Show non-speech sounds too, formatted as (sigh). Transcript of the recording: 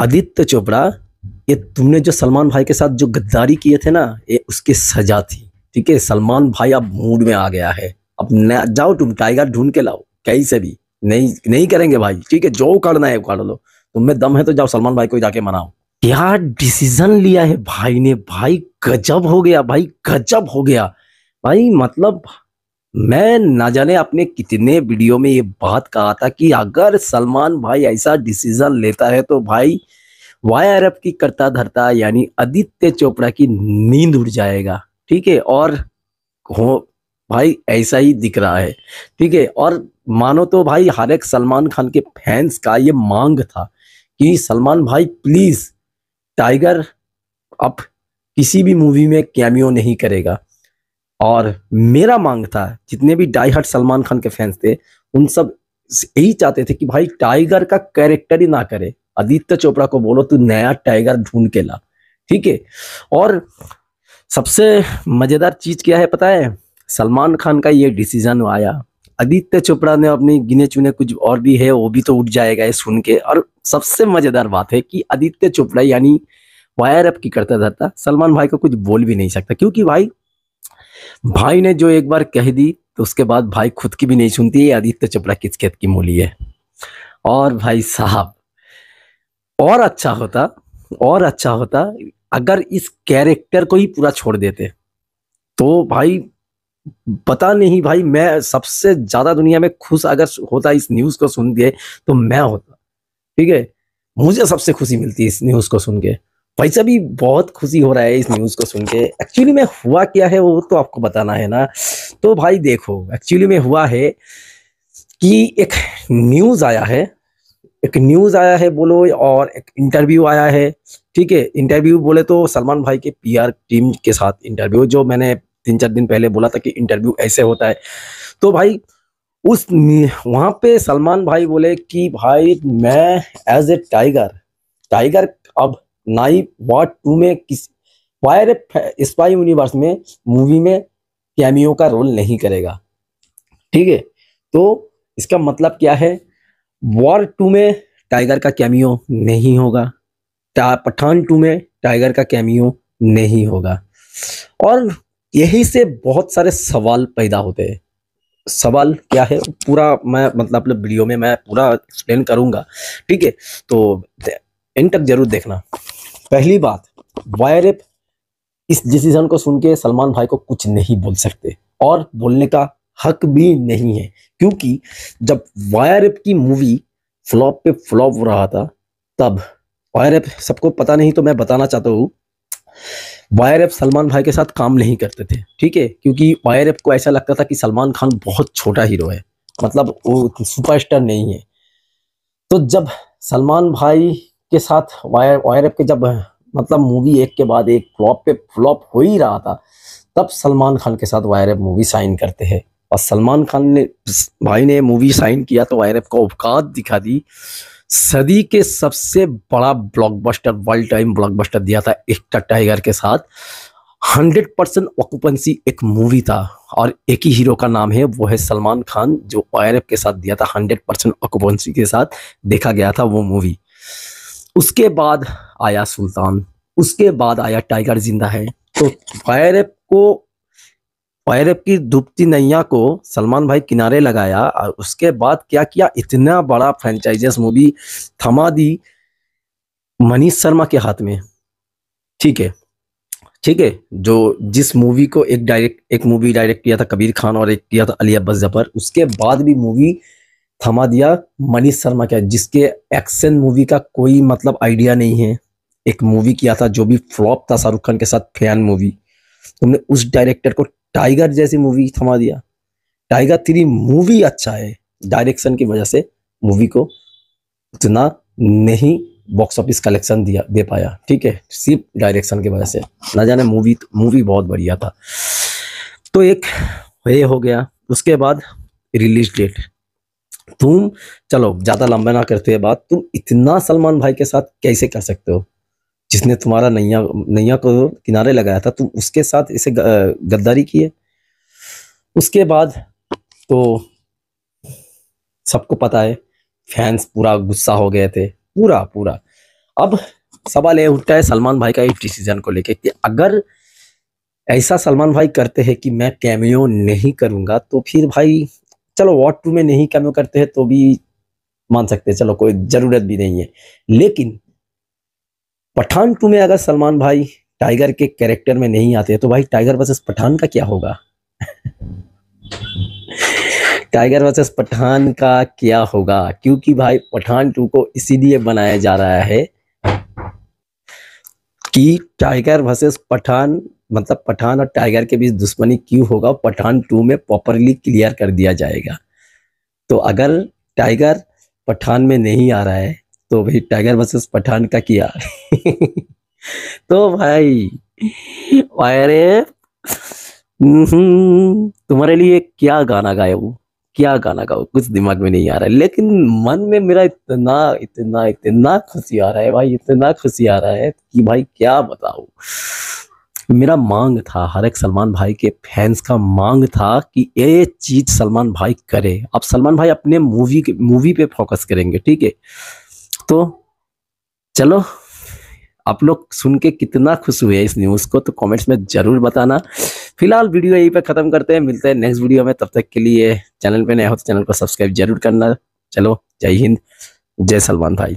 आदित्य चोपड़ा ये तुमने जो सलमान भाई के साथ जो गद्दारी किए थे ना ये उसकी सजा थी ठीक है सलमान भाई अब मूड में आ गया है अब जाओ तुम टाइगर ढूंढ के लाओ कहीं से भी नहीं नहीं करेंगे भाई ठीक है जो करना है कर लो तुम में दम है तो जाओ सलमान भाई को जाके मनाओ क्या डिसीजन लिया है भाई ने भाई गजब हो गया भाई गजब हो गया भाई मतलब मैं ना जाने अपने कितने वीडियो में ये बात कहा था कि अगर सलमान भाई ऐसा डिसीजन लेता है तो भाई वाई अरब की करता धरता यानी आदित्य चोपड़ा की नींद उड़ जाएगा ठीक है और हो भाई ऐसा ही दिख रहा है ठीक है और मानो तो भाई हर एक सलमान खान के फैंस का ये मांग था कि सलमान भाई प्लीज टाइगर अब किसी भी मूवी में कैमियो नहीं करेगा और मेरा मांग था जितने भी डाई हट सलमान खान के फैंस थे उन सब यही चाहते थे कि भाई टाइगर का कैरेक्टर ही ना करे आदित्य चोपड़ा को बोलो तू नया टाइगर ढूंढ के ला ठीक है और सबसे मजेदार चीज क्या है पता है सलमान खान का ये डिसीजन आया आदित्य चोपड़ा ने अपने गिने चुने कुछ और भी है वो भी तो उठ जाएगा ये सुन के और सबसे मजेदार बात है कि आदित्य चोपड़ा यानी वायर अप की करता धरता सलमान भाई को कुछ बोल भी नहीं सकता क्योंकि भाई भाई ने जो एक बार कह दी तो उसके बाद भाई खुद की भी नहीं सुनती है आदित्य चोपड़ा किस खेत की मूली है और भाई साहब और अच्छा होता और अच्छा होता अगर इस कैरेक्टर को ही पूरा छोड़ देते तो भाई पता नहीं भाई मैं सबसे ज्यादा दुनिया में खुश अगर होता इस न्यूज को सुन के तो मैं होता ठीक है मुझे सबसे खुशी मिलती है इस न्यूज को सुन के भाई साहब भी बहुत खुशी हो रहा है इस न्यूज़ को सुन के एक्चुअली में हुआ क्या है वो तो आपको बताना है ना तो भाई देखो एक्चुअली में हुआ है कि एक न्यूज़ आया है एक न्यूज़ आया है बोलो और एक इंटरव्यू आया है ठीक है इंटरव्यू बोले तो सलमान भाई के पीआर टीम के साथ इंटरव्यू जो मैंने तीन चार दिन पहले बोला था कि इंटरव्यू ऐसे होता है तो भाई उस वहाँ पे सलमान भाई बोले कि भाई मैं एज ए टाइगर टाइगर अब नाई वार्ड टू में किस वायर स्पाई यूनिवर्स में मूवी में कैमियो का रोल नहीं करेगा ठीक है तो इसका मतलब क्या है वॉर टू में टाइगर का कैमियो नहीं होगा पठान टू में टाइगर का कैमियो नहीं होगा और यही से बहुत सारे सवाल पैदा होते हैं सवाल क्या है पूरा मैं मतलब अपने वीडियो में मैं पूरा एक्सप्लेन करूंगा ठीक है तो एंड तक जरूर देखना पहली बात वायरप इस डिसीजन को सुन के सलमान भाई को कुछ नहीं बोल सकते और बोलने का हक भी नहीं है क्योंकि जब वायरप की मूवी फ्लॉप पे फ्लॉप हो रहा था तब वायरप सबको पता नहीं तो मैं बताना चाहता हूँ वायरएफ सलमान भाई के साथ काम नहीं करते थे ठीक है क्योंकि वायरएफ को ऐसा लगता था कि सलमान खान बहुत छोटा हीरो है मतलब वो सुपरस्टार नहीं है तो जब सलमान भाई के साथ वायर वायर के जब मतलब मूवी एक के बाद एक फ्लॉप पे फ्लॉप हो ही रहा था तब सलमान खान के साथ वायर एफ मूवी साइन करते हैं और सलमान खान ने भाई ने मूवी साइन किया तो वायर एफ को औकात दिखा दी सदी के सबसे बड़ा ब्लॉकबस्टर वर्ल्ड टाइम ब्लॉकबस्टर दिया था एक टाइगर के साथ हंड्रेड परसेंट ऑक्यूपेंसी एक मूवी था और एक ही हीरो का नाम है वो है सलमान खान जो आई के साथ दिया था हंड्रेड परसेंट ऑक्यूपेंसी के साथ देखा गया था वो मूवी उसके बाद आया सुल्तान उसके बाद आया टाइगर जिंदा है तो फायर एप को फायर एप की धुपती नैया को सलमान भाई किनारे लगाया और उसके बाद क्या किया इतना बड़ा फ्रेंचाइजेस मूवी थमा दी मनीष शर्मा के हाथ में ठीक है ठीक है जो जिस मूवी को एक डायरेक्ट एक मूवी डायरेक्ट किया था कबीर खान और एक किया था अली अब्बास जफर उसके बाद भी मूवी थमा दिया मनीष शर्मा क्या जिसके एक्शन मूवी का कोई मतलब आइडिया नहीं है एक मूवी किया था जो भी फ्लॉप था शाहरुख खान के साथ फैन मूवी तुमने उस डायरेक्टर को टाइगर जैसी मूवी थमा दिया टाइगर थ्री मूवी अच्छा है डायरेक्शन की वजह से मूवी को उतना नहीं बॉक्स ऑफिस कलेक्शन दिया दे पाया ठीक है सिर्फ डायरेक्शन की वजह से ना जाने मूवी मूवी बहुत बढ़िया था तो एक ये हो गया उसके बाद रिलीज डेट तुम चलो ज़्यादा लंबा ना करते हुए बात तुम इतना सलमान भाई के साथ कैसे कर सकते हो जिसने तुम्हारा नैया नैया को किनारे लगाया था तुम उसके साथ इसे गद्दारी है उसके बाद तो सबको पता है फैंस पूरा गुस्सा हो गए थे पूरा पूरा अब सवाल यह उठता है सलमान भाई का इस डिसीजन को लेके कि अगर ऐसा सलमान भाई करते हैं कि मैं कैमियो नहीं करूंगा तो फिर भाई चलो वार्ड टू में नहीं कम करते हैं तो भी मान सकते हैं चलो कोई ज़रूरत भी नहीं है लेकिन पठान टू में अगर सलमान भाई टाइगर के कैरेक्टर में नहीं आते तो भाई टाइगर वर्सेस पठान का क्या होगा टाइगर वर्सेस पठान का क्या होगा क्योंकि भाई पठान टू को इसीलिए बनाया जा रहा है कि टाइगर वर्सेस पठान मतलब पठान और टाइगर के बीच दुश्मनी क्यों होगा पठान टू में प्रॉपरली क्लियर कर दिया जाएगा तो अगर टाइगर पठान में नहीं आ रहा है तो भाई टाइगर वर्सेस पठान का किया (laughs) तो भाई अरे हम्म, तुम्हारे लिए क्या गाना गाए वो क्या गाना गाओ कुछ दिमाग में नहीं आ रहा है लेकिन मन में मेरा इतना इतना इतना खुशी आ रहा है भाई इतना खुशी आ रहा है कि भाई क्या बताऊ मेरा मांग था हर एक सलमान भाई के फैंस का मांग था कि ये चीज़ सलमान भाई करे अब सलमान भाई अपने मूवी के मूवी पे फोकस करेंगे ठीक है तो चलो आप लोग सुन के कितना खुश हुए इस न्यूज़ को तो कमेंट्स में ज़रूर बताना फिलहाल वीडियो यहीं पे ख़त्म करते हैं मिलते हैं नेक्स्ट वीडियो में तब तक के लिए चैनल पे नया हो तो चैनल को सब्सक्राइब जरूर करना चलो जय हिंद जय सलमान भाई